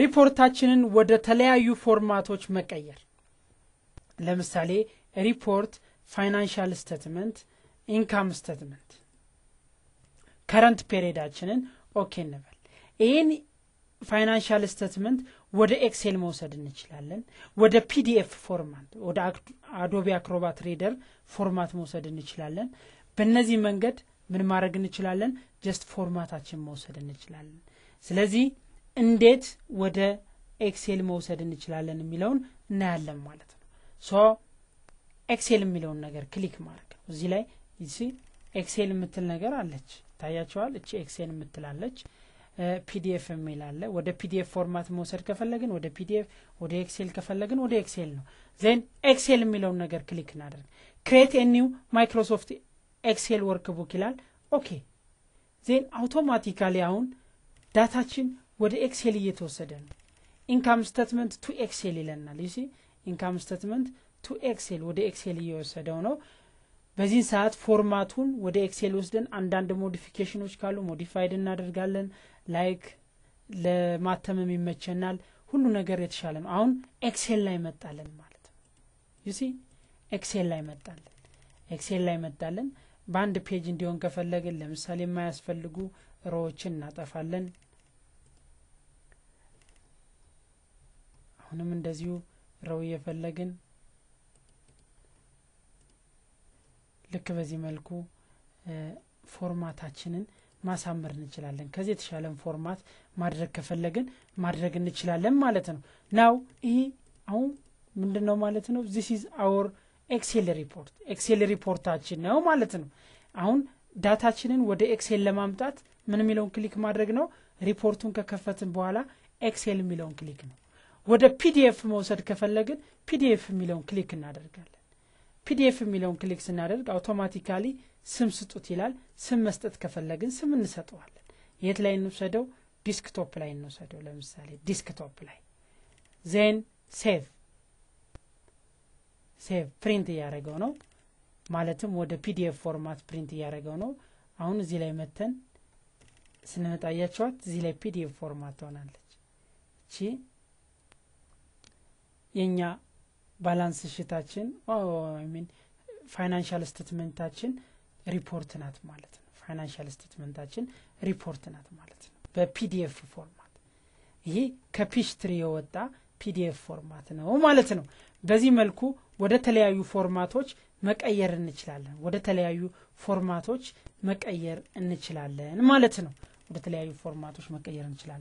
ሪፖርታችንን ወደ ተለያዩ ፎርማቶች መቀየር ለምሳሌ ሪፖርት ፋይናንሻል ስተትመንት፣ ኢንካም ስተትመንት፣ ከረንት ፔሪዳችንን ኦኬ እንበል። ይህን ፋይናንሻል ስተትመንት ወደ ኤክሴል መውሰድ እንችላለን። ወደ ፒዲኤፍ ፎርማት፣ ወደ አዶቢ አክሮባት ሬደር ፎርማት መውሰድ እንችላለን። በእነዚህ መንገድ ምን ማድረግ እንችላለን? ጀስት ፎርማታችን መውሰድ እንችላለን። ስለዚህ እንዴት ወደ ኤክሴል መውሰድ እንችላለን የሚለውን እናያለን ማለት ነው። ሶ ኤክሴል የሚለውን ነገር ክሊክ ማድረግ ነው። እዚህ ላይ ኤክሴል የምትል ነገር አለች፣ ይታያቸዋል። እቺ ኤክሴል የምትላለች ፒዲኤፍ የሚል አለ። ወደ ፒዲኤፍ ፎርማት መውሰድ ከፈለግን ወደ ፒዲኤፍ፣ ወደ ኤክሴል ከፈለግን ወደ ኤክሴል ነው። ዜን ኤክሴል የሚለውን ነገር ክሊክ እናደርግ። ክሬት ኒው ማይክሮሶፍት ኤክሴል ወርክ ቡክ ይላል። ኦኬ ዜን አውቶማቲካሊ አሁን ዳታችን ወደ ኤክሴል እየተወሰደ ነው። ኢንካም ስተትመንት ቱ ኤክሴል ይለናል። ይሲ ኢንካም ስተትመንት ቱ ኤክሴል ወደ ኤክሴል እየወሰደው ነው። በዚህን ሰዓት ፎርማቱን ወደ ኤክሴል ወስደን አንዳንድ ሞዲፊኬሽኖች ካሉ ሞዲፋይድ እናደርጋለን። ላይክ ለማተመም ይመቸናል። ሁሉ ነገር የተሻለ ነው። አሁን ኤክሴል ላይ መጣለን ማለት ነው። ዩሲ ኤክሴል ላይ መጣለን። ኤክሴል ላይ መጣለን። በአንድ ፔጅ እንዲሆን ከፈለግን ለምሳሌ የማያስፈልጉ ሮዎችን እናጠፋለን። አሁንም እንደዚሁ ረው እየፈለግን ልክ በዚህ መልኩ ፎርማታችንን ማሳመር እንችላለን። ከዚህ የተሻለን ፎርማት ማድረግ ከፈለግን ማድረግ እንችላለን ማለት ነው። ናው ይሄ አሁን ምንድን ነው ማለት ነው? ዚስ ኢዝ አወር ኤክሴል ሪፖርት ኤክሴል ሪፖርታችን ነው ማለት ነው። አሁን ዳታችንን ወደ ኤክሴል ለማምጣት ምን የሚለውን ክሊክ ማድረግ ነው። ሪፖርቱን ከከፈትን በኋላ ኤክሴል የሚለውን ክሊክ ነው። ወደ ፒዲኤፍ መውሰድ ከፈለግን ፒዲኤፍ የሚለውን ክሊክ እናደርጋለን። ፒዲኤፍ የሚለውን ክሊክ ስናደርግ አውቶማቲካሊ ስም ስጡት ይላል። ስም መስጠት ከፈለግን ስም እንሰጠዋለን። የት ላይ እንውሰደው? ዲስክቶፕ ላይ እንውሰደው። ለምሳሌ ዲስክቶፕ ላይ ዜን ሴቭ ሴቭ ፕሪንት እያደረገው ነው። ማለትም ወደ ፒዲኤፍ ፎርማት ፕሪንት እያደረገው ነው። አሁን እዚህ ላይ መተን ስንመጣያቸዋት እዚህ ላይ ፒዲኤፍ ፎርማት ትሆናለች እቺ የእኛ ባላንስ ሽታችን ሚን ፋይናንሽል ስቴትመንታችን ሪፖርት ናት ማለት ነው። ፋይናንሽል ስቴትመንታችን ሪፖርት ናት ማለት ነው በፒዲኤፍ ፎርማት። ይሄ ከፒሽትሪ የወጣ ፒዲኤፍ ፎርማት ነው ማለት ነው። በዚህ መልኩ ወደ ተለያዩ ፎርማቶች መቀየር እንችላለን። ወደ ተለያዩ ፎርማቶች መቀየር እንችላለን ማለት ነው። ወደ ተለያዩ ፎርማቶች መቀየር እንችላለን።